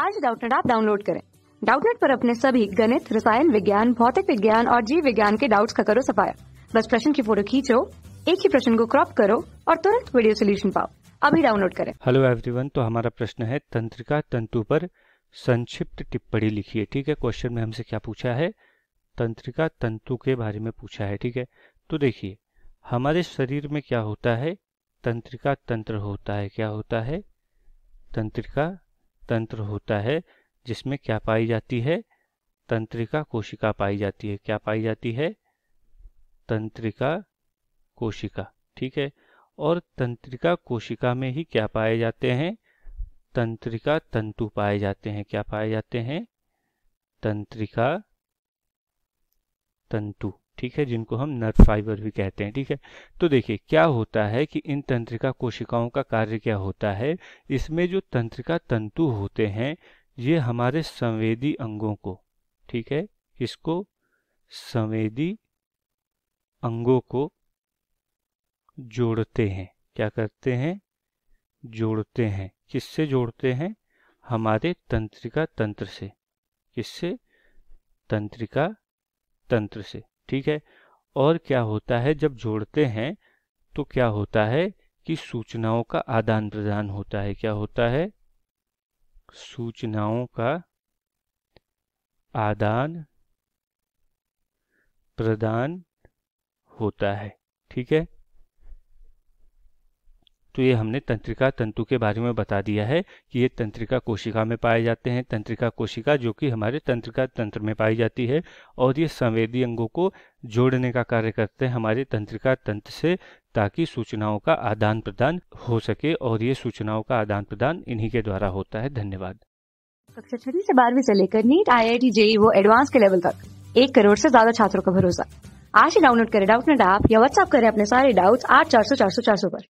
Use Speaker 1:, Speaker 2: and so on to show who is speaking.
Speaker 1: आज डाउटनेट आप डाउनलोड करें डाउटनेट पर अपने सभी गणित रसायन विज्ञान भौतिक विज्ञान और जीव विज्ञान के डाउट्स का करो सफाया बस प्रश्न की फोटो खींचो एक ही प्रश्न को क्रॉप करो और तुरंत वीडियो सोल्यूशन पाओ अभी डाउनलोड करें
Speaker 2: हेलो एवरीवन तो हमारा प्रश्न है तंत्रिका तंतु पर संक्षिप्त टिप्पणी लिखिए ठीक है क्वेश्चन में हमसे क्या पूछा है तंत्रिका तंतु के बारे में पूछा है ठीक है तो देखिए हमारे शरीर में क्या होता है तंत्रिका तंत्र होता है क्या होता है तंत्रिका तंत्र होता है जिसमें क्या पाई जाती है तंत्रिका कोशिका पाई जाती है क्या पाई जाती है तंत्रिका कोशिका ठीक है और तंत्रिका कोशिका में ही क्या पाए जाते हैं तंत्रिका तंतु पाए जाते हैं क्या पाए जाते हैं तंत्रिका तंतु ठीक है जिनको हम नर्व फाइबर भी कहते हैं ठीक है तो देखिए क्या होता है कि इन तंत्रिका कोशिकाओं का कार्य क्या होता है इसमें जो तंत्रिका तंतु होते हैं ये हमारे संवेदी अंगों को ठीक है इसको संवेदी अंगों को जोड़ते हैं क्या करते हैं जोड़ते हैं किससे जोड़ते हैं हमारे तंत्रिका तंत्र से किससे तंत्रिका तंत्र से ठीक है और क्या होता है जब जोड़ते हैं तो क्या होता है कि सूचनाओं का आदान प्रदान होता है क्या होता है सूचनाओं का आदान प्रदान होता है ठीक है तो ये हमने तंत्रिका तंतु के बारे में बता दिया है कि ये तंत्रिका कोशिका में पाए जाते हैं तंत्रिका कोशिका जो कि हमारे तंत्रिका तंत्र में पाई जाती है और ये संवेदी अंगों को जोड़ने का कार्य करते हैं हमारे तंत्रिका तंत्र से ताकि सूचनाओं का आदान प्रदान हो सके और ये सूचनाओं का आदान प्रदान इन्हीं के द्वारा होता है धन्यवाद
Speaker 1: कक्षा छठी से बारहवीं से लेकर NEET I I T JEE वो एडवांस के लेवल तक एक करोड़ से ज्यादा छात्रों का भरोसा आज ही डाउनलोड करें डाउट नेट ऐप या व्हाट्सएप करें अपने सारे डाउट्स आठ चार सौ चार सौ चार सौ पर